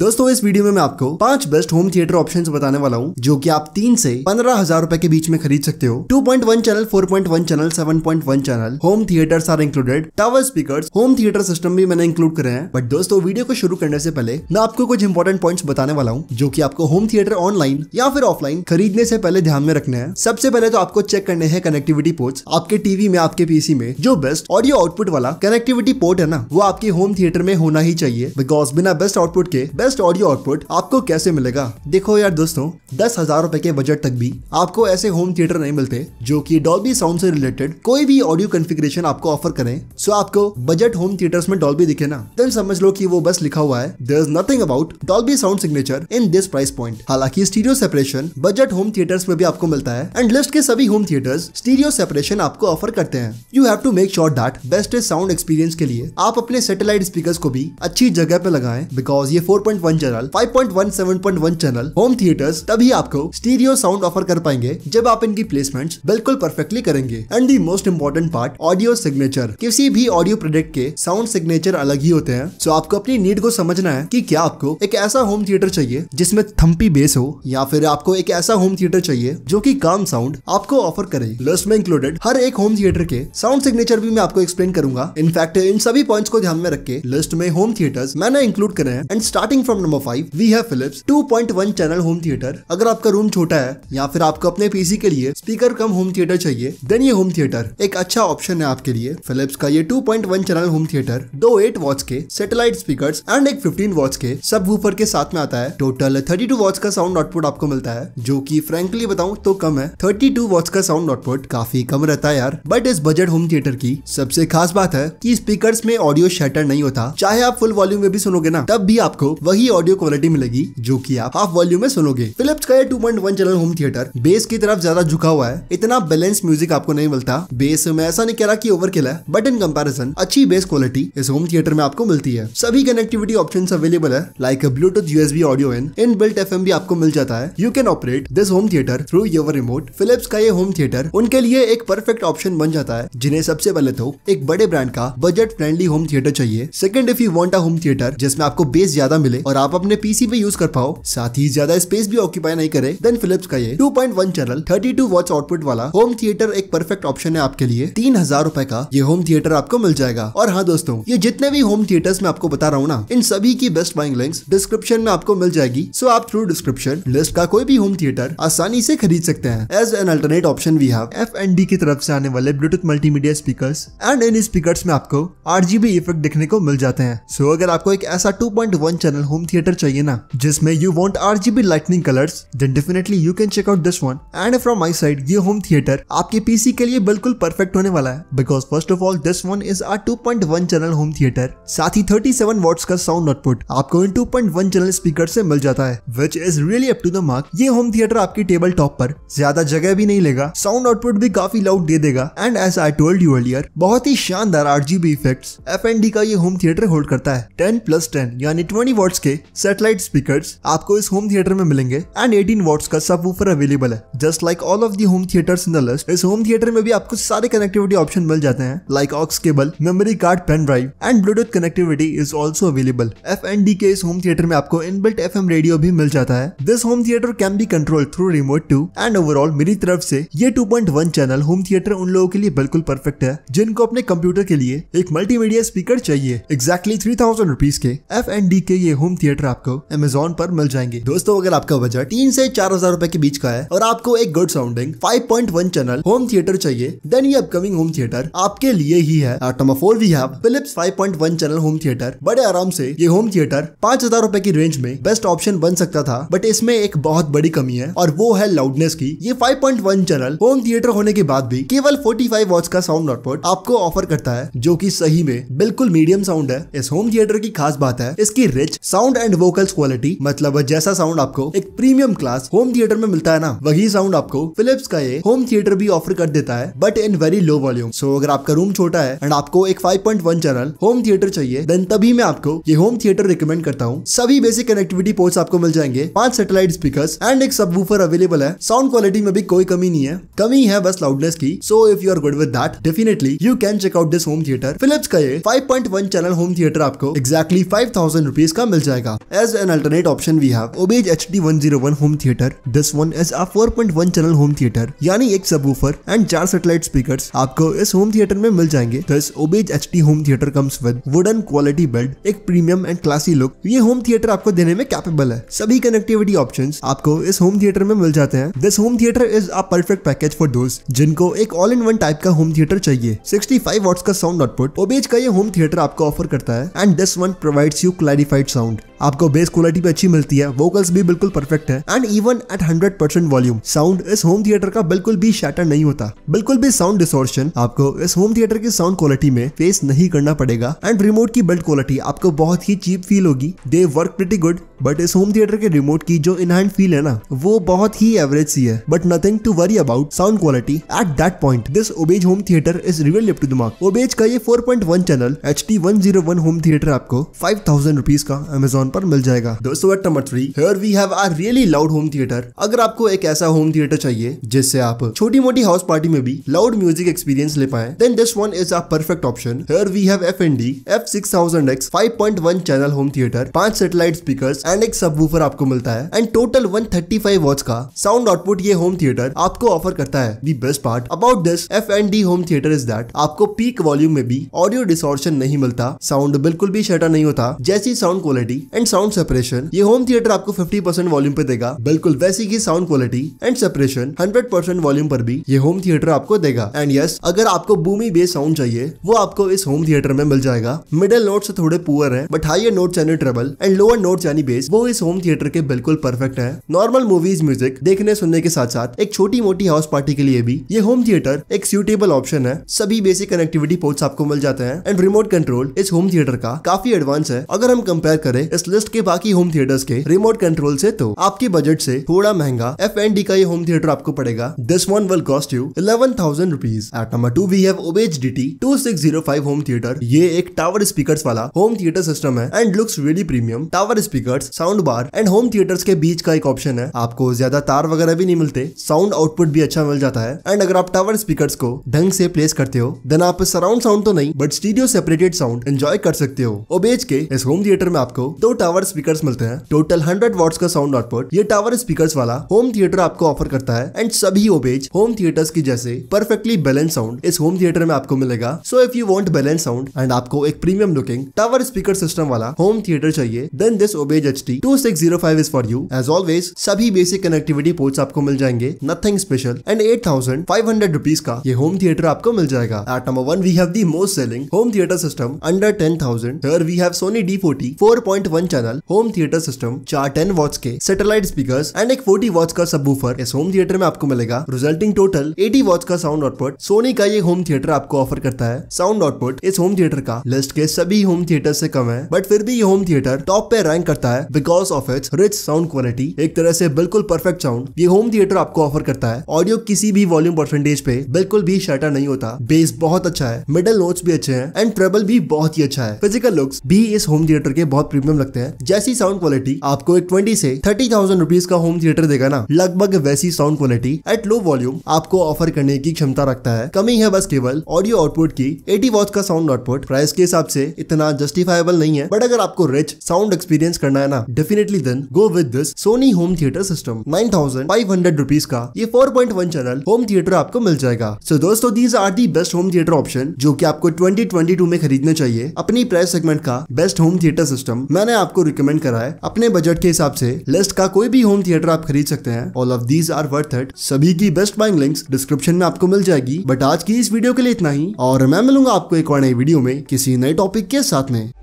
दोस्तों इस वीडियो में मैं आपको पांच बेस्ट होम थिएटर ऑप्शंस बताने वाला हूँ जो कि आप तीन से पंद्रह हजार रुपए के बीच में खरीद सकते हो 2.1 channel 4.1 channel 7.1 channel home theatres are included tower speakers home theatre system भी मैंने इंक्लूड करे हैं बट दोस्तों वीडियो को शुरू करने से पहले मैं आपको कुछ इंपॉर्टेंट पॉइंट्स बताने वाला हूँ जो की आपको होम थिएटर ऑनलाइन या फिर ऑफलाइन खरीदने से पहले ध्यान में रखने हैं सबसे पहले तो आपको चेक करने हैं कनेक्टिविटी पोर्ट आपके टीवी में आपके पीसी में जो बेस्ट ऑडियो आउटपुट वाला कनेक्टिविटी पोर्ट है ना वो आपके होम थिएटर में होना ही चाहिए बिकॉज बिना बेस्ट आउटपुट के बेस्ट ऑडियो आउटपुट आपको कैसे मिलेगा देखो यार दोस्तों दस हजार रूपए के बजट तक भी आपको ऐसे होम थिएटर नहीं मिलते जो कि डॉल्बी साउंड से रिलेटेड कोई भी ऑडियो कॉन्फ़िगरेशन आपको ऑफर करें सो आपको बजट होम थिएटर में डॉल्बी दिखे ना देन समझ लो की वो बस लिखा हुआ है there is nothing about Dolby sound signature in this price point हालांकि stereo separation budget home theatre में भी आपको मिलता है एंड लिस्ट के सभी होम थिएटर स्टीरियो सेपरेशन आपको ऑफर करते हैं you have to make sure that best sound experience के लिए आप अपने सेटेलाइट स्पीकर को भी अच्छी जगह पे लगाए बिकॉज ये four 5.1 channel 5.17.1 channel home theatres तभी आपको स्टीरियो साउंड ऑफर कर पाएंगे जब आप इनकी प्लेसमेंट बिल्कुल परफेक्टली करेंगे and the most important part audio signature किसी भी ऑडियो प्रोडक्ट के साउंड सिग्नेचर अलग ही होते हैं सो so आपको अपनी नीड को समझना है की क्या आपको एक ऐसा होम थिएटर चाहिए जिसमें थम्पी बेस हो या फिर आपको एक ऐसा होम थिएटर चाहिए जो की काम साउंड आपको ऑफर करे लिस्ट में इंक्लूडेड हर एक होम थिएटर के साउंड सिग्नेचर भी मैं आपको एक्सप्लेन करूंगा इनफैक्ट इन सभी पॉइंट्स को ध्यान में रख के लिस्ट में होम थिएटर्स मैंने इंक्लूड करे हैं and starting Starting from number five we है फिलिप्स 2.1 चैनल होम थिएटर अगर आपका रूम छोटा है या फिर आपको अपने पीसी के लिए स्पीकर कम होम थिएटर चाहिए देन ये होम थिएटर एक अच्छा ऑप्शन है आपके लिए फिलिप्स का ये 2.1 चैनल होम थिएटर दो एट वॉच के सेटेलाइट स्पीकर एंड एक फिफ्टीन वॉच के सब वूफर के साथ में आता है टोटल थर्टी टू वॉच का साउंड आउटपुट आपको मिलता है जो की फ्रेंकली बताऊँ तो कम है थर्टी टू वॉच का साउंड आउटपुट काफी कम रहता है यार बट इस बजट होम थिएटर की सबसे खास बात है की स्पीकर में ऑडियो शटर नहीं होता चाहे आप फुल वॉल्यूम में भी सुनोगे ना तब भी आपको वही ऑडियो क्वालिटी मिलेगी जो की आप हाफ वॉल्यूम में सुनोगे फिलिप्स का ये 2.1 चैनल होम थिएटर बेस की तरफ ज्यादा झुका हुआ है इतना बैलेंस म्यूजिक आपको नहीं मिलता बेस में ऐसा नहीं कह रहा की ओवर किल है बट इन कम्पेरिजन अच्छी बेस क्वालिटी इस होम थिएटर में आपको मिलती है सभी कनेक्टिविटी ऑप्शन अवेलेबल है like Bluetooth USB audio and in built F भी आपको मिल जाता है you can operate this home theatre through your remote Philips का ये होम थिएटर उनके लिए एक परफेक्ट ऑप्शन बन जाता है जिन्हें सबसे पहले तो एक बड़े ब्रांड का बजट फ्रेंडली होम थिएटर चाहिए second if you want a home theatre जिसमें आपको बेस ज्यादा मिले और आप अपने पीसी पे यूज कर पाओ साथ ही ज्यादा स्पेस भी ऑक्यूपाई नहीं करे देन फिलिप्स का ये 2.1 channel thirty two watt output वाला होम थिएटर एक परफेक्ट ऑप्शन है आपके लिए तीन हजार रूपए का ये होम थिएटर आपको मिल जाएगा और हाँ दोस्तों ये जितने भी होम थिएटर मैं आपको बता रहा हूँ ना इन सभी की बेस्ट बाइंग लिंक डिस्क्रिप्शन में आपको मिल जाएगी सो आप थ्रू डिस्क्रिप्शन लिस्ट का कोई भी होम थिएटर आसानी से खरीद सकते हैं as an alternate option we have F N D की तरफ से आने वाले ब्लूटूथ मल्टीमीडिया स्पीकर एंड इन स्पीकर में आपको आठ जीबी इफेक्ट देखने को मिल जाते हैं सो so, अगर आपको एक ऐसा 2.1 चैनल चैनल होम थिएटर चाहिए ना जिसमें you want R G B lightning colours then definitely you can check out this one and from my side ये होम थिएटर आपके पीसी के लिए बिल्कुल परफेक्ट होने वाला है because first of all this one is are two point one channel home theatre साथ ही थर्टी सेवन वॉट्स का साउंड आउटपुट आपको in two point one channel speaker से मिल जाता है which is really up to the mark ये home theatre आपकी टेबल टॉप पर ज्यादा जगह भी नहीं लेगा साउंड आउटपुट भी काफी लाउड दे देगा and as I told you earlier बहुत ही शानदार आरजीबी इफेक्ट्स एफ का ये होम थिएटर होल्ड करता है टेन प्लस टेन यानी ट्वेंटी वॉट वॉट्स के सेटेलाइट स्पीकर्स आपको इस होम थिएटर में मिलेंगे एंड एटीन वॉट्स का सब वूफर अवेलेबल है just like all of the home theatres in the list इस होम थिएटर में भी आपको सारे कनेक्टिविटी ऑप्शन मिल जाते हैं like aux cable memory card pen drive and Bluetooth connectivity is also available F and D के इस होम थिएटर में आपको इनबिल्ट एफ एम रेडियो भी मिल जाता है this home theatre can be control through remote too and overall मेरी तरफ से ये two point one channel home theatre उन लोगों के लिए बिल्कुल परफेक्ट है जिनको अपने कंप्यूटर के लिए एक मल्टीमीडिया स्पीकर चाहिए एग्जैक्टली थ्री थाउजेंड रुपीज के एफ एंड डी के ये होम थिएटर आपको अमेजोन पर मिल जाएंगे दोस्तों अगर आपका बजट तीन से चार हजार रूपए के बीच का है और आपको एक good sounding 5.1 channel home theatre चाहिए देन ये अपकमिंग होम थिएटर आपके लिए ही है number we have Philips 5.1 channel home theatre बड़े आराम से ये होम थिएटर पांच हजार रूपए की रेंज में बेस्ट ऑप्शन बन सकता था बट इसमें एक बहुत बड़ी कमी है और वो है लाउडनेस की ये फाइव चैनल होम थिएटर होने के बाद भी केवल फोर्टी फाइव का साउंड आउटपुट आपको ऑफर करता है जो की सही में बिल्कुल मीडियम साउंड है इस होम थिएटर की खास बात है इसकी rich sound and vocals quality मतलब जैसा साउंड आपको एक प्रीमियम क्लास होम थिएटर में मिलता है ना वही साउंड आपको फिलिप्स का ये होम थिएटर भी ऑफर कर देता है but in very low volume so अगर आपका रूम छोटा है एंड आपको एक 5.1 चैनल होम थिएटर चाहिए देन तभी मैं आपको ये होम थिएटर रिकमेंड करता हूँ सभी बेसिक कनेक्टिविटी पोर्ट्स आपको मिल जाएंगे पांच सेटेलाइट स्पीकर एंड एक सब अवेलेबल है साउंड क्वालिटी में भी कोई कमी नहीं है कमी है बस लाउडनेस की so if you are good with that definitely you can check out this home theater Philips का ये 5.1 चैनल होम थिएटर आपको एक्जैक्टली फाइव थाउजेंड रुपीज का मिल जाएगा as an alternate option we have Obage H D one zero one home theater this one as a four point one channel home theater यानी एक सब and चार satellite speaker आपको इस home theatre में मिल जाएंगे this Obage H D home theater comes with wooden quality build एक प्रीमियम एंड क्लासी लुक ये होम थिएटर आपको देने में कैपेबल है सभी कनेक्टिविटी ऑप्शन आपको इस होम थिएटर में मिल जाते हैं this home theater is a perfect package for दोस्त जिनको एक ऑल इन वन टाइप का होम थिएटर चाहिए सिक्सटी फाइव वॉट्स का साउंड आउटपुट ओबेज का ये होम थिएटर आपको ऑफर करता है and this one provides you clarified sound sound आपको बेस क्वालिटी भी अच्छी मिलती है वोकल्स भी बिल्कुल परफेक्ट है and even at hundred percent volume sound इस होम थिएटर का बिल्कुल भी शैटर नहीं होता बिल्कुल भी साउंड डिसोर्शन आपको इस होम थिएटर की साउंड क्वालिटी में फेस नहीं करना पड़ेगा एंड रिमोट की बिल्ड क्वालिटी आपको बहुत ही चीप फील होगी they work pretty good but इस होम थिएटर के रिमोट की जो इनहैंड फील है ना वो बहुत ही एवरेज सी है but nothing to worry about sound quality at that point this Obage home theater is rival up to Obage का ये one channel H T home theater आपको फाइव थाउजेंड रुपीज का अमेजोन पर मिल जाएगा दोस्तों at number three here we have are really loud home theatre अगर आपको एक ऐसा होम थिएटर चाहिए जिससे आप छोटी मोटी हाउस पार्टी में भी लाउड म्यूजिक एक्सपीरियंस ले पाए then this one is a perfect option here we have F N D F six thousand X five point one channel home theater पांच सेटेलाइट स्पीकर एंड एक subwoofer आपको मिलता है and total one thirty five watts का sound output ये home theater आपको offer करता है the best part about this F N D home theater is that आपको पीक वॉल्यूम में भी ऑडियो डिसोर्शन नहीं मिलता साउंड बिल्कुल भी शटर नहीं होता जैसी sound quality quality and sound separation ये होम थिएटर आपको 50 परसेंट वॉल्यूम पे देगा बिल्कुल वैसी ही sound quality and separation 100 percent volume पर भी ये होम थिएटर आपको देगा एंड यस yes, अगर आपको बूमी बेस साउंड चाहिए वो आपको इस होम थिएटर में मिल जाएगा मिडिल नोट से थोड़े पुअर है बट हाइयर नोट यानी ट्रेबल एंड लोअर नोट यानी बेस वो इस होम थिएटर के बिल्कुल परफेक्ट है नॉर्मल मूवीज म्यूजिक देखने सुनने के साथ साथ एक छोटी मोटी हाउस पार्टी के लिए भी ये होम थिएटर एक सूटेबल ऑप्शन है सभी बेसिक कनेक्टिविटी पोर्ट्स आपको मिल जाते हैं एंड रिमोट कंट्रोल इस होम थिएटर का काफी एडवांस है अगर हम कंपेयर करें करें इस लिस्ट के बाकी होम थिएटर्स के रिमोट कंट्रोल से तो आपके बजट से थोड़ा महंगा एफ एंड डी का ये होम थिएटर आपको पड़ेगा this one will cost you eleven thousand rupees at number two we have Obage D T two six zero five home theater ये एक टावर स्पीकर वाला होम थिएटर सिस्टम है and looks really premium tower speaker sound bar and home theaters के बीच का एक option है आपको ज्यादा तार वगैरह भी नहीं मिलते साउंड आउटपुट भी अच्छा मिल जाता है एंड अगर आप टावर स्पीकर को ढंग से प्लेस करते हो देन आप सराउंड साउंड तो नहीं but stereo separated sound enjoy कर सकते हो ओबेज के इस होम थिएटर में आपको आपको दो टावर स्पीकर मिलते हैं टोटल हंड्रेड वॉट्स का साउंड आउटपुट ये टावर स्पीकर वाला होम थिएटर आपको ऑफर करता है एंड सभी ओबेज होम थिएटर्स की जैसे परफेक्टली बैलेंस साउंड इस होम थिएटर में आपको मिलेगा so if you want balance sound and आपको एक premium looking tower speaker system वाला होम थिएटर चाहिए then this Obage H T two six zero five is for you as always सभी basic connectivity ports आपको मिल जाएंगे nothing special and eight thousand five hundred rupees का ये home theater आपको मिल जाएगा at number one we have the most selling home theatre system under ten thousand we have Sony D forty four 5.1 channel home theatre system चार ten watts के satellite speakers and एक 40 watts का subwoofer इस home theatre में आपको मिलेगा resulting total 80 watts का sound output Sony का ये होम थिएटर आपको ऑफर करता है साउंड आउटपुट इस होम थिएटर का लिस्ट के सभी होम थिएटर से कम है बट फिर भी ये होम थिएटर टॉप पे रैंक करता है because of its rich sound quality एक तरह से बिल्कुल परफेक्ट साउंड ये होम थिएटर आपको ऑफर करता है ऑडियो किसी भी वॉल्यूम परसेंटेज पे बिल्कुल भी शटर नहीं होता बेस बहुत अच्छा है मिडल नोट्स भी अच्छे हैं एंड ट्रेबल भी बहुत ही अच्छा है फिजिकल लुक्स भी इस होम थिएटर के बहुत प्रीमियम लगते हैं जैसी साउंड क्वालिटी आपको एक ट्वेंटी से थर्टी थाउजेंड रुपीज का होम थिएटर देगा ना लगभग वैसी sound quality at low volume आपको ऑफर करने की क्षमता रखता है कमी है बस केवल ऑडियो आउटपुट की एटी वॉच का साउंड आउटपुट प्राइस के हिसाब से इतना जस्टिफाइबल नहीं है बट अगर आपको रिच साउंड एक्सपीरियंस करना है ना definitely then go with this Sony home theatre system nine thousand five hundred rupees का ये four point one channel home theater आपको मिल जाएगा सो so, दोस्तों these are the best home theater option जो की आपको ट्वेंटी ट्वेंटी टू में खरीदना चाहिए अपनी प्राइस सेगमेंट का बेस्ट होम थिएटर सिस्टम मैंने आपको रिकमेंड करा है अपने बजट के हिसाब से लिस्ट का कोई भी होम थिएटर आप खरीद सकते हैं all of these are worth it सभी की बेस्ट बाइंग लिंक्स डिस्क्रिप्शन में आपको मिल जाएगी बट आज की इस वीडियो के लिए इतना ही और मैं मिलूंगा आपको एक और नई वीडियो में किसी नए टॉपिक के साथ में